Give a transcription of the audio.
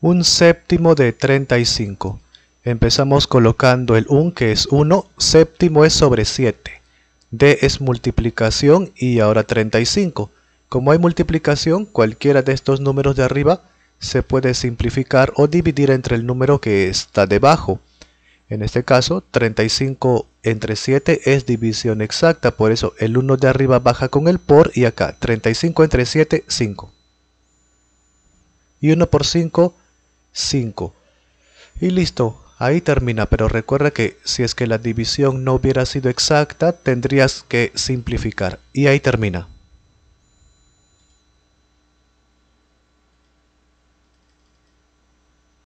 un séptimo de 35. Empezamos colocando el 1 que es 1, séptimo es sobre 7. D es multiplicación y ahora 35. Como hay multiplicación, cualquiera de estos números de arriba se puede simplificar o dividir entre el número que está debajo. En este caso, 35 entre 7 es división exacta, por eso el 1 de arriba baja con el por y acá 35 entre 7, 5. Y 1 por 5 5. Y listo, ahí termina, pero recuerda que si es que la división no hubiera sido exacta, tendrías que simplificar. Y ahí termina.